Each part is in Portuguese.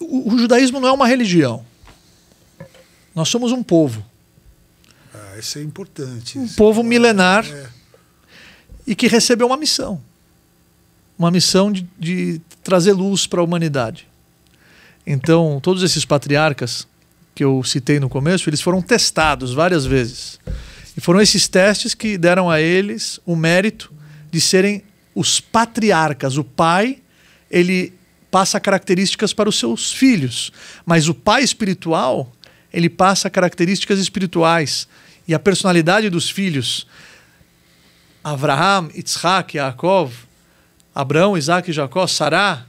o, judaísmo não é uma religião. Nós somos um povo. Ah, isso é importante. Um povo milenar é. e que recebeu uma missão. Uma missão de, de trazer luz para a humanidade. Então, todos esses patriarcas que eu citei no começo, eles foram testados várias vezes. E foram esses testes que deram a eles o mérito de serem os patriarcas. O pai, ele passa características para os seus filhos, mas o pai espiritual, ele passa características espirituais e a personalidade dos filhos. Avraham, Yitzhak, Yaakov, Abraão, Isaac e Jacó, Sará,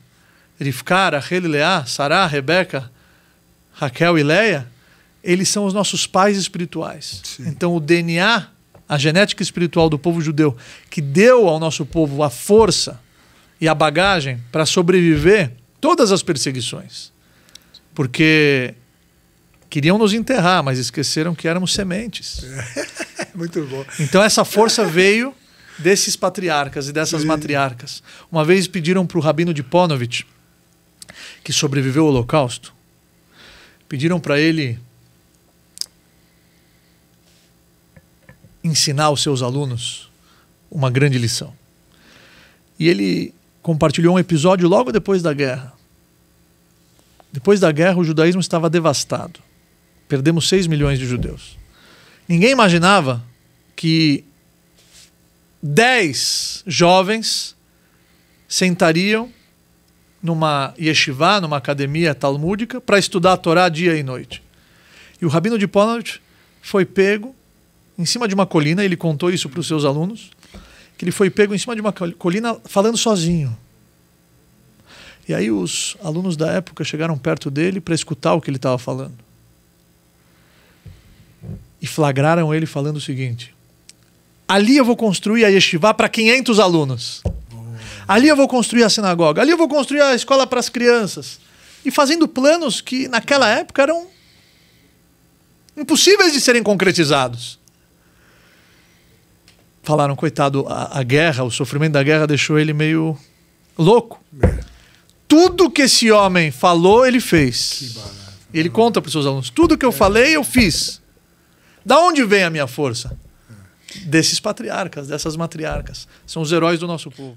Rifkar, Rachel e Leá, Sará, Rebeca, Raquel e Leia, eles são os nossos pais espirituais. Sim. Então o DNA, a genética espiritual do povo judeu, que deu ao nosso povo a força e a bagagem para sobreviver Todas as perseguições. Porque queriam nos enterrar, mas esqueceram que éramos sementes. Muito bom. Então essa força veio desses patriarcas e dessas Sim. matriarcas. Uma vez pediram para o rabino de Ponovitch, que sobreviveu ao Holocausto, pediram para ele ensinar aos seus alunos uma grande lição. E ele compartilhou um episódio logo depois da guerra. Depois da guerra, o judaísmo estava devastado. Perdemos 6 milhões de judeus. Ninguém imaginava que 10 jovens sentariam numa yeshiva, numa academia talmúdica, para estudar a Torá dia e noite. E o rabino de Ponovitch foi pego em cima de uma colina, ele contou isso para os seus alunos, que ele foi pego em cima de uma colina falando sozinho. E aí os alunos da época chegaram perto dele para escutar o que ele estava falando. E flagraram ele falando o seguinte: Ali eu vou construir a yeshiva para 500 alunos. Ali eu vou construir a sinagoga. Ali eu vou construir a escola para as crianças. E fazendo planos que naquela época eram impossíveis de serem concretizados falaram, coitado, a, a guerra, o sofrimento da guerra deixou ele meio louco. É. Tudo que esse homem falou, ele fez. ele conta para os seus alunos: tudo que eu é. falei, eu fiz. Da onde vem a minha força? É. Desses patriarcas, dessas matriarcas. São os heróis do nosso povo.